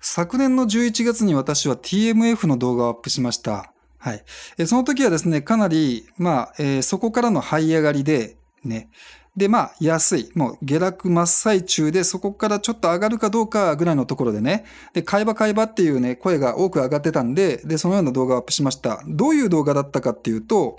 昨年の11月に私は TMF の動画をアップしました。はい。えその時はですね、かなり、まあ、えー、そこからの這い上がりで、ね。で、まあ、安い。もう、下落真っ最中で、そこからちょっと上がるかどうかぐらいのところでね。で、買い場買い場っていうね、声が多く上がってたんで、で、そのような動画をアップしました。どういう動画だったかっていうと、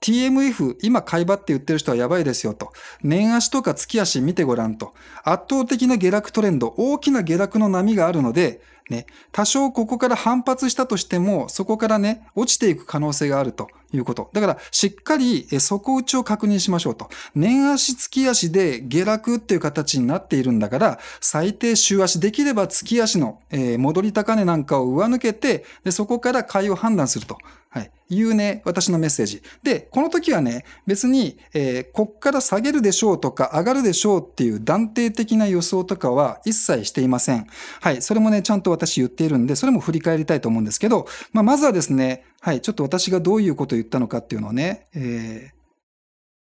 TMF、今買い場って言ってる人はやばいですよと。年足とか月足見てごらんと。圧倒的な下落トレンド、大きな下落の波があるので、ね、多少ここから反発したとしても、そこからね、落ちていく可能性があるということ。だから、しっかり底打ちを確認しましょうと。年足、月足で下落っていう形になっているんだから、最低週足、できれば月足の、えー、戻り高値なんかを上抜けてで、そこから買いを判断するとはい。言うね、私のメッセージ。で、この時はね、別に、えー、こっから下げるでしょうとか、上がるでしょうっていう断定的な予想とかは一切していません。はい。それもね、ちゃんと私言っているんで、それも振り返りたいと思うんですけど、まあ、まずはですね、はい。ちょっと私がどういうことを言ったのかっていうのをね、えー、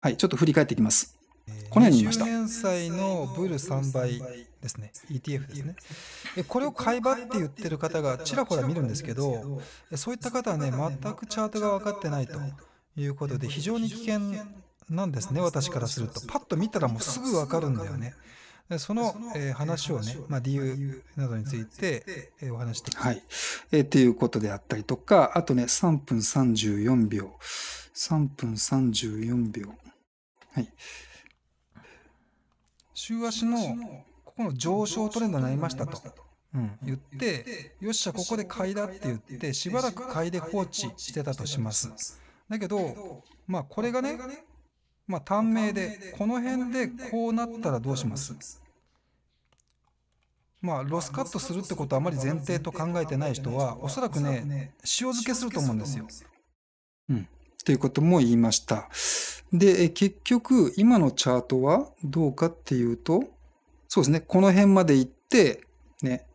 はい。ちょっと振り返っていきます。このように言いました。返済のブル3倍。ですね ETF ですねでこれを買い場って言ってる方がちらほら見るんですけどそういった方はね全くチャートが分かってないということで非常に危険なんですね私からするとパッと見たらもうすぐ分かるんだよねその、えー、話をね、まあ、理由などについて、えー、お話してはい。えー、とていうことであったりとか、あとね、3分34秒。3分34秒。はい。週足のこの上昇トレンドになりましたと。うん、言って、よっしゃ、ここで買いだって言って、しばらく買いで放置してたとします。だけど、まあ、これがね、まあ、短命で、この辺でこうなったらどうしますまあ、ロスカットするってことはあまり前提と考えてない人は、おそらくね、塩漬けすると思うんですよ。うん。ということも言いました。で、結局、今のチャートはどうかっていうと、そうですね、この辺まで行って、ね、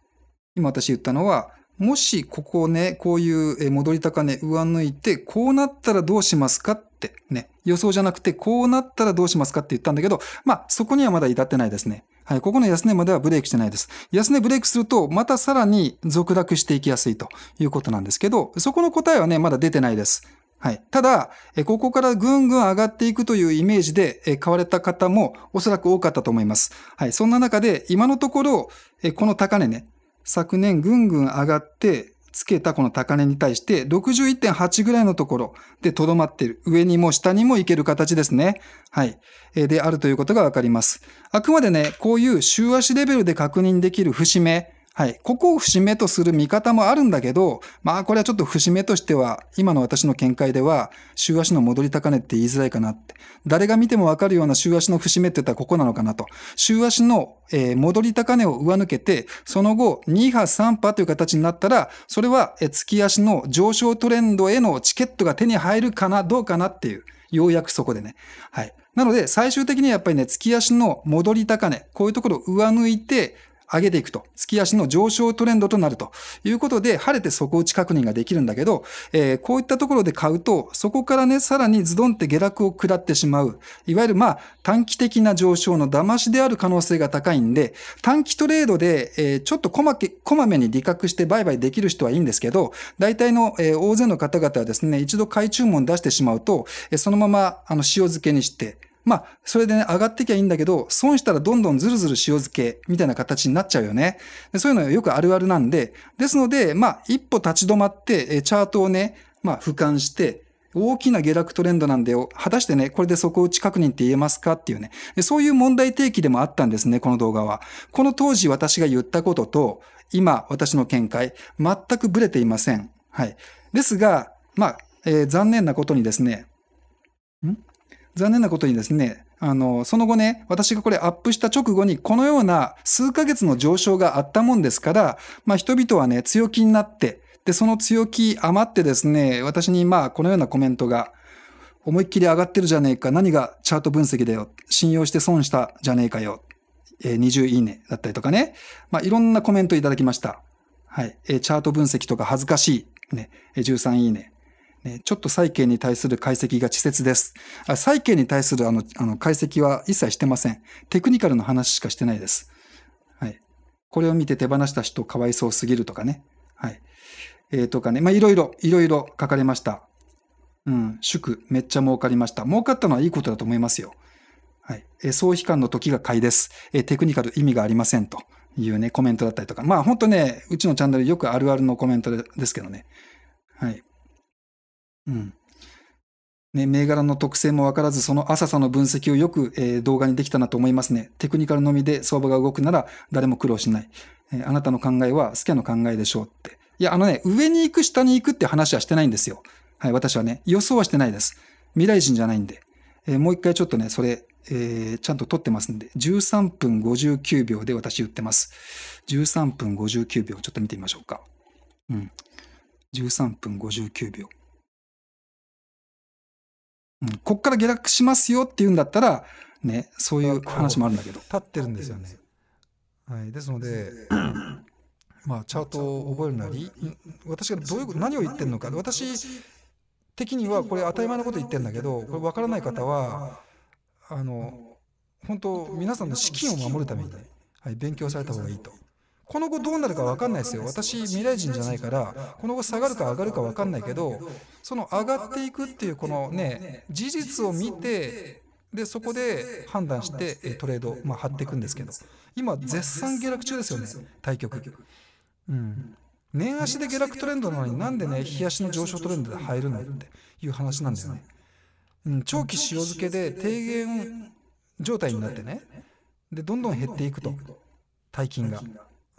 今私言ったのは、もしここね、こういう戻り高値上抜いて、こうなったらどうしますかってね、予想じゃなくて、こうなったらどうしますかって言ったんだけど、まあ、そこにはまだ至ってないですね。はい、ここの安値まではブレイクしてないです。安値ブレイクすると、またさらに続落していきやすいということなんですけど、そこの答えはね、まだ出てないです。はい。ただ、ここからぐんぐん上がっていくというイメージで買われた方もおそらく多かったと思います。はい。そんな中で、今のところ、この高値ね、昨年ぐんぐん上がって、つけたこの高値に対して61.8ぐらいのところでとどまっている。上にも下にもいける形ですね。はい。であるということがわかります。あくまでね、こういう週足レベルで確認できる節目はい。ここを節目とする見方もあるんだけど、まあこれはちょっと節目としては、今の私の見解では、週足の戻り高値って言いづらいかなって。誰が見てもわかるような週足の節目って言ったらここなのかなと。週足の、えー、戻り高値を上抜けて、その後、2波3波という形になったら、それは月足の上昇トレンドへのチケットが手に入るかな、どうかなっていう。ようやくそこでね。はい。なので、最終的にはやっぱりね、月足の戻り高値、こういうところを上抜いて、上げていくと。月足の上昇トレンドとなるということで、晴れて底打ち確認ができるんだけど、えー、こういったところで買うと、そこからね、さらにズドンって下落を下ってしまう。いわゆるまあ、短期的な上昇の騙しである可能性が高いんで、短期トレードで、えー、ちょっとこまけ、こまめに利確して売買できる人はいいんですけど、大体の、えー、大勢の方々はですね、一度買い注文出してしまうと、えー、そのまま、あの、塩漬けにして、まあ、それでね、上がってきゃいいんだけど、損したらどんどんずるずる塩漬けみたいな形になっちゃうよね。でそういうのはよくあるあるなんで、ですので、まあ、一歩立ち止まって、えチャートをね、まあ、俯瞰して、大きな下落トレンドなんだよ。果たしてね、これで底打ち確認って言えますかっていうね。そういう問題提起でもあったんですね、この動画は。この当時私が言ったことと、今私の見解、全くブレていません。はい。ですが、まあ、えー、残念なことにですね、残念なことにですね、あの、その後ね、私がこれアップした直後にこのような数ヶ月の上昇があったもんですから、まあ人々はね、強気になって、で、その強気余ってですね、私にまあこのようなコメントが、思いっきり上がってるじゃねえか、何がチャート分析だよ、信用して損したじゃねえかよ、えー、20いいねだったりとかね、まあいろんなコメントいただきました。はい、えー、チャート分析とか恥ずかしい、ね、13いいね、ね、ちょっと債権に対する解析が稚拙です。債権に対するあのあの解析は一切してません。テクニカルの話しかしてないです。はい。これを見て手放した人かわいそうすぎるとかね。はい。えー、とかね、まあ、いろいろ、いろいろ書かれました。うん、祝、めっちゃ儲かりました。儲かったのはいいことだと思いますよ。はい。えー、総悲の時が買いです。えー、テクニカル意味がありませんというね、コメントだったりとか。まあ、ほんとね、うちのチャンネルよくあるあるのコメントですけどね。はい。ね、銘柄の特性も分からず、その浅さの分析をよく、えー、動画にできたなと思いますね。テクニカルのみで相場が動くなら誰も苦労しない。えー、あなたの考えはスキャの考えでしょうって。いや、あのね、上に行く、下に行くって話はしてないんですよ。はい、私はね、予想はしてないです。未来人じゃないんで。えー、もう一回ちょっとね、それ、えちゃんと撮ってますんで、13分59秒で私言ってます。13分59秒、ちょっと見てみましょうか。うん。13分59秒。こっから下落しますよって言うんだったら、ね、そういう話もあるんだけど。立ってるんですよね。はい、ですので、まあ、チャートを覚えるなり、私がどういう何を言ってるのか、私的にはこれ当たり前のこと言ってるんだけど、これ分からない方は、あの、本当、皆さんの資金を守るために、はい、勉強された方がいいと。この後どうなるか分かんないですよ。私、未来人じゃないから、この後下がるか上がるか分かんないけど、その上がっていくっていう、このね、事実を見て、で、そこで判断して、トレード、まあ、張っていくんですけど、今、絶賛下落中ですよね、対局。うん。年足で下落トレンドなのになんでね、日足の上昇トレンドで入るのっていう話なんだよね。うん、長期塩漬けで低減状態になってね、で、どんどん減っていくと、大金が。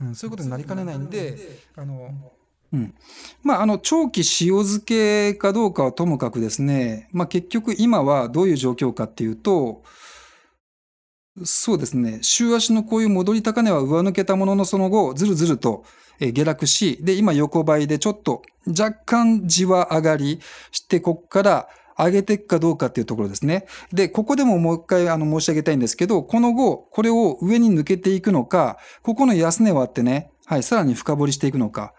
うん、そういうことになりかねないんで、あの、うん。まあ、あの、長期塩漬けかどうかはともかくですね、まあ、結局今はどういう状況かっていうと、そうですね、週足のこういう戻り高値は上抜けたものの、その後、ずるずると下落し、で、今横ばいでちょっと若干じわ上がりして、こっから上げていくかどうかっていうところですね。で、ここでももう一回あの申し上げたいんですけど、この後、これを上に抜けていくのか、ここの安値割ってね、はい、さらに深掘りしていくのか、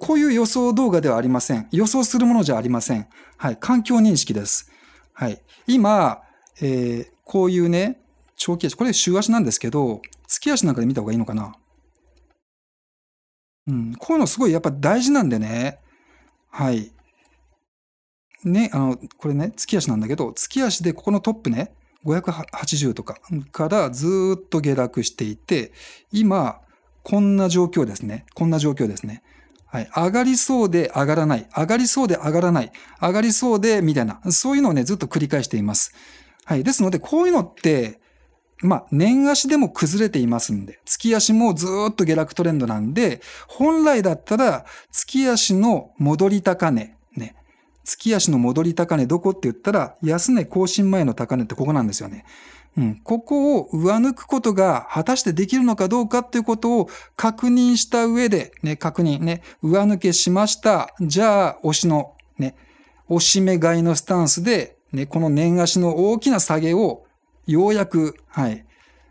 こういう予想動画ではありません。予想するものじゃありません。はい、環境認識です。はい。今、えー、こういうね、長期足、これ週足なんですけど、月足なんかで見た方がいいのかな。うん、こういうのすごいやっぱ大事なんでね。はい。ね、あの、これね、月足なんだけど、月足でここのトップね、580とかからずっと下落していて、今、こんな状況ですね。こんな状況ですね。はい。上がりそうで上がらない。上がりそうで上がらない。上がりそうで、みたいな。そういうのをね、ずっと繰り返しています。はい。ですので、こういうのって、まあ、年足でも崩れていますんで、月足もずっと下落トレンドなんで、本来だったら、月足の戻り高値、月足の戻り高値どこって言ったら、安値更新前の高値ってここなんですよね。うん、ここを上抜くことが果たしてできるのかどうかっていうことを確認した上で、ね、確認ね、上抜けしました。じゃあ、推しの、ね、押し目買いのスタンスで、ね、この年足の大きな下げを、ようやく、はい、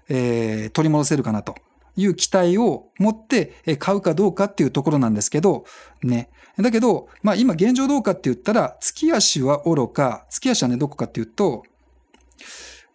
えー、取り戻せるかなと。いう期待を持って買うかどうかっていうところなんですけど、ね。だけど、まあ今現状どうかって言ったら、月足は愚か、月足はね、どこかっていうと、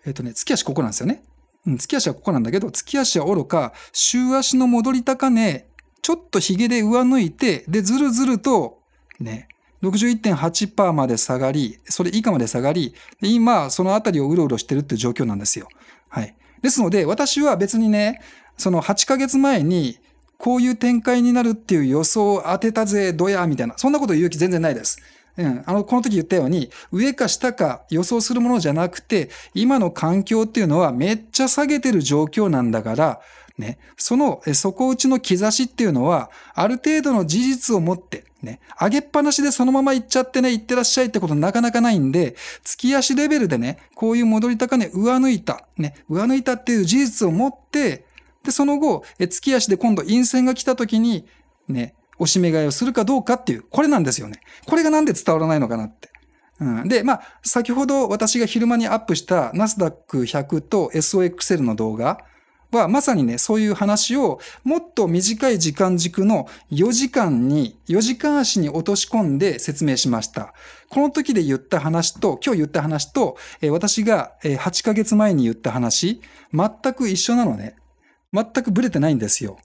えっ、とね、月足ここなんですよね。うん、月足はここなんだけど、月足は愚か、週足の戻り高値、ちょっと髭で上抜いて、で、ずるずると、ね、61.8%まで下がり、それ以下まで下がり、今、そのあたりをうろうろしてるっていう状況なんですよ。はい。ですので、私は別にね、その8ヶ月前に、こういう展開になるっていう予想を当てたぜ、どや、みたいな。そんなこと言う気全然ないです。うん。あの、この時言ったように、上か下か予想するものじゃなくて、今の環境っていうのはめっちゃ下げてる状況なんだから、ね、その底打ちの兆しっていうのは、ある程度の事実を持って、ね、上げっぱなしでそのまま行っちゃってね、行ってらっしゃいってことなかなかないんで、月足レベルでね、こういう戻り高値上抜いた、ね、上抜いたっていう事実を持って、で、その後、月足で今度陰線が来た時に、ね、おしめ買いをするかどうかっていう、これなんですよね。これがなんで伝わらないのかなって。うん、で、まあ、先ほど私が昼間にアップしたナスダック100と SOXL の動画は、まさにね、そういう話をもっと短い時間軸の4時間に、4時間足に落とし込んで説明しました。この時で言った話と、今日言った話と、私が8ヶ月前に言った話、全く一緒なのね。全くブレてないんですよ。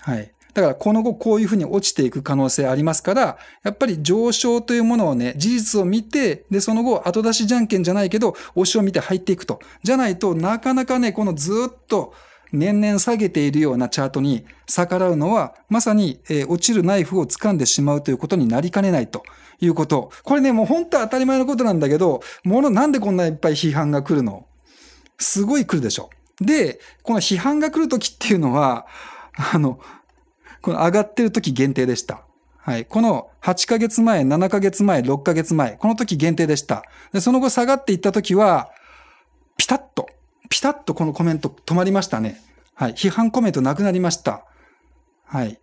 はい。だからこの後こういうふうに落ちていく可能性ありますから、やっぱり上昇というものをね、事実を見て、で、その後後出しじゃんけんじゃないけど、押しを見て入っていくと。じゃないとなかなかね、このずっと年々下げているようなチャートに逆らうのは、まさに、えー、落ちるナイフを掴んでしまうということになりかねないということ。これね、もう本当は当たり前のことなんだけど、ものなんでこんないっぱい批判が来るのすごい来るでしょ。で、この批判が来る時っていうのは、あの、この上がってる時限定でした。はい。この8ヶ月前、7ヶ月前、6ヶ月前、この時限定でした。で、その後下がっていった時は、ピタッと、ピタッとこのコメント止まりましたね。はい。批判コメントなくなりました。はい。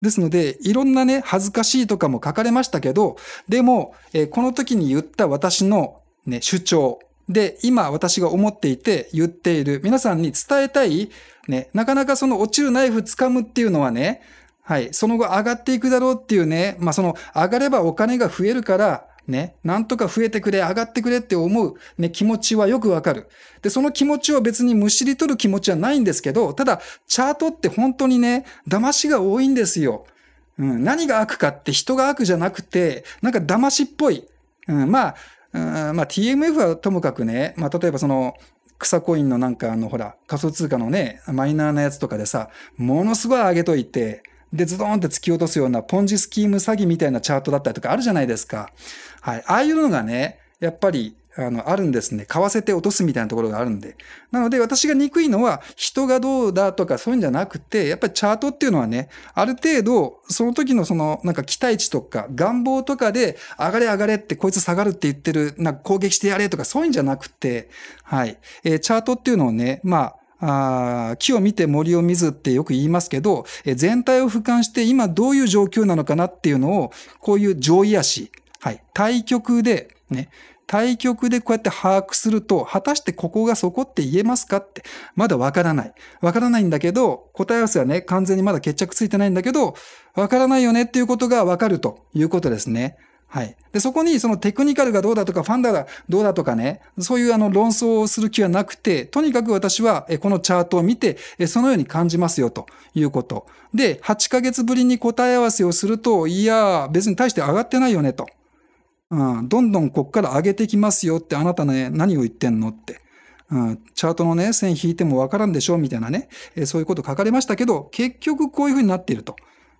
ですので、いろんなね、恥ずかしいとかも書かれましたけど、でも、えー、この時に言った私のね、主張、で、今私が思っていて言っている皆さんに伝えたい、ね、なかなかその落ちるナイフ掴むっていうのはね、はい、その後上がっていくだろうっていうね、まあその上がればお金が増えるから、ね、なんとか増えてくれ、上がってくれって思う、ね、気持ちはよくわかる。で、その気持ちを別にむしり取る気持ちはないんですけど、ただ、チャートって本当にね、騙しが多いんですよ。うん、何が悪かって人が悪じゃなくて、なんか騙しっぽい。うん、まあ、うんまあ、TMF はともかくね、まあ、例えばその、草コインのなんかあの、ほら、仮想通貨のね、マイナーなやつとかでさ、ものすごい上げといて、で、ズドンって突き落とすようなポンジスキーム詐欺みたいなチャートだったりとかあるじゃないですか。はい。ああいうのがね、やっぱりあの、あるんですね。買わせて落とすみたいなところがあるんで。なので、私が憎いのは、人がどうだとかそういうんじゃなくて、やっぱりチャートっていうのはね、ある程度、その時のその、なんか期待値とか、願望とかで、上がれ上がれって、こいつ下がるって言ってる、なんか攻撃してやれとか、そういうんじゃなくて、はい。えー、チャートっていうのをね、まあ、あ木を見て森を見ずってよく言いますけど、えー、全体を俯瞰して今どういう状況なのかなっていうのを、こういう上位足、はい、対局でね、対局でこうやって把握すると、果たしてここがそこって言えますかって、まだわからない。わからないんだけど、答え合わせはね、完全にまだ決着ついてないんだけど、わからないよねっていうことがわかるということですね。はい。で、そこにそのテクニカルがどうだとか、ファンダがどうだとかね、そういうあの論争をする気はなくて、とにかく私はこのチャートを見て、そのように感じますよということ。で、8ヶ月ぶりに答え合わせをすると、いや、別に対して上がってないよねと。どんどんこっから上げてきますよってあなたね、何を言ってんのって。チャートのね、線引いてもわからんでしょうみたいなね、そういうこと書かれましたけど、結局こういうふうになっていると。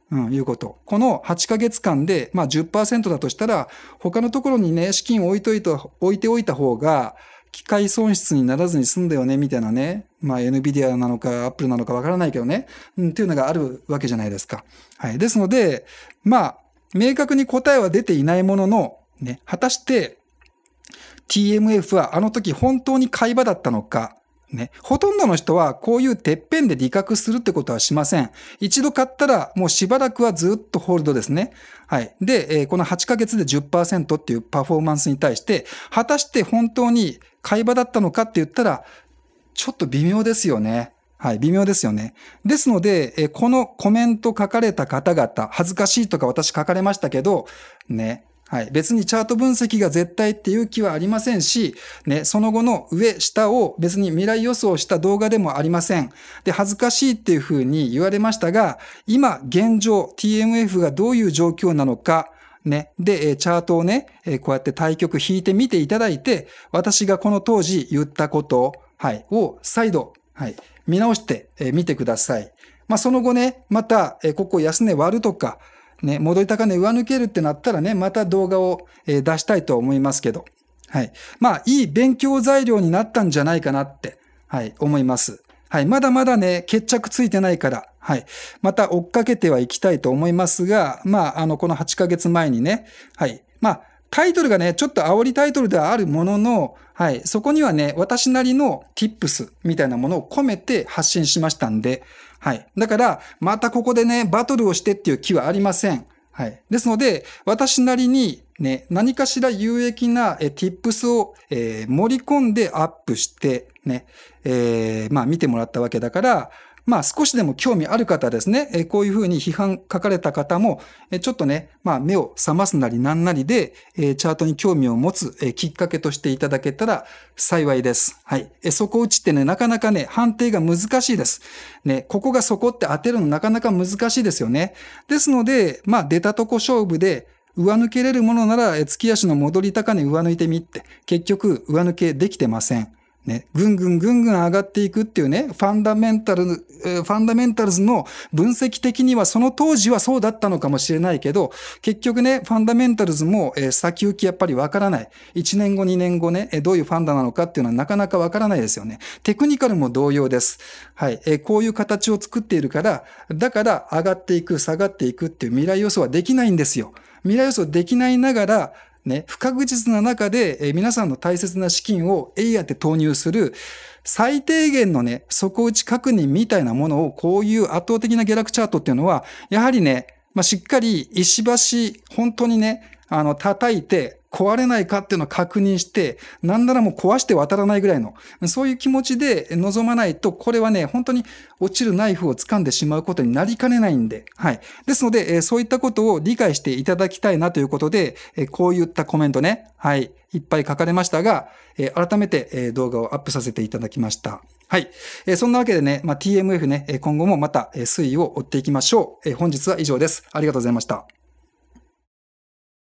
うん、いうこと。この8ヶ月間で、まあ10%だとしたら、他のところにね、資金を置いといた、置いておいた方が、機械損失にならずに済んだよね、みたいなね。まあ、NVIDIA なのか、Apple なのかわからないけどね。うん、っていうのがあるわけじゃないですか。はい。ですので、まあ、明確に答えは出ていないものの、ね、果たして TMF はあの時本当に会話だったのか、ね。ほとんどの人はこういうてっぺんで利確するってことはしません。一度買ったらもうしばらくはずっとホールドですね。はい。で、えー、この8ヶ月で10%っていうパフォーマンスに対して、果たして本当に買い場だったのかって言ったら、ちょっと微妙ですよね。はい、微妙ですよね。ですので、えー、このコメント書かれた方々、恥ずかしいとか私書かれましたけど、ね、はい。別にチャート分析が絶対っていう気はありませんし、ね、その後の上、下を別に未来予想した動画でもありません。で、恥ずかしいっていうふうに言われましたが、今、現状、TMF がどういう状況なのか、ね。で、チャートをね、こうやって対局引いてみていただいて、私がこの当時言ったこと、はい、を再度、はい、見直してみてください。まあ、その後ね、また、ここ安値割るとか、ね、戻り高値上抜けるってなったらね、また動画を出したいと思いますけど、はい。まあ、いい勉強材料になったんじゃないかなって、はい、思います。はい。まだまだね、決着ついてないから、はい。また追っかけてはいきたいと思いますが、まあ、あの、この8ヶ月前にね、はい。まあ、タイトルがね、ちょっと煽りタイトルではあるものの、はい、そこにはね、私なりの tips みたいなものを込めて発信しましたんで、はい。だから、またここでね、バトルをしてっていう気はありません。はい。ですので、私なりにね、何かしら有益なえ tips を、えー、盛り込んでアップして、ね、えー、まあ見てもらったわけだから、まあ少しでも興味ある方ですね、えこういうふうに批判書かれた方も、えちょっとね、まあ目を覚ますなりなんなりで、えチャートに興味を持つ、えきっかけとしていただけたら幸いです。はい。えそこ打ちってね、なかなかね、判定が難しいです。ね、ここがそこって当てるのなかなか難しいですよね。ですので、まあ出たとこ勝負で、上抜けれるものなら、月足の戻り高値上抜いてみって、結局上抜けできてません。ね、ぐんぐんぐんぐん上がっていくっていうね、ファンダメンタル、ファンダメンタルズの分析的にはその当時はそうだったのかもしれないけど、結局ね、ファンダメンタルズも先行きやっぱりわからない。1年後、2年後ね、どういうファンダなのかっていうのはなかなかわからないですよね。テクニカルも同様です。はい。こういう形を作っているから、だから上がっていく、下がっていくっていう未来予想はできないんですよ。未来予想できないながら、ね、不確実な中で、え皆さんの大切な資金をエやって投入する最低限のね、底打ち確認みたいなものをこういう圧倒的な下落チャートっていうのは、やはりね、まあ、しっかり石橋、本当にね、あの、叩いて、壊れないかっていうのを確認して、なんならもう壊して渡らないぐらいの、そういう気持ちで臨まないと、これはね、本当に落ちるナイフを掴んでしまうことになりかねないんで、はい。ですので、そういったことを理解していただきたいなということで、こういったコメントね、はい、いっぱい書かれましたが、改めて動画をアップさせていただきました。はい。そんなわけでね、まあ、TMF ね、今後もまた推移を追っていきましょう。本日は以上です。ありがとうございました。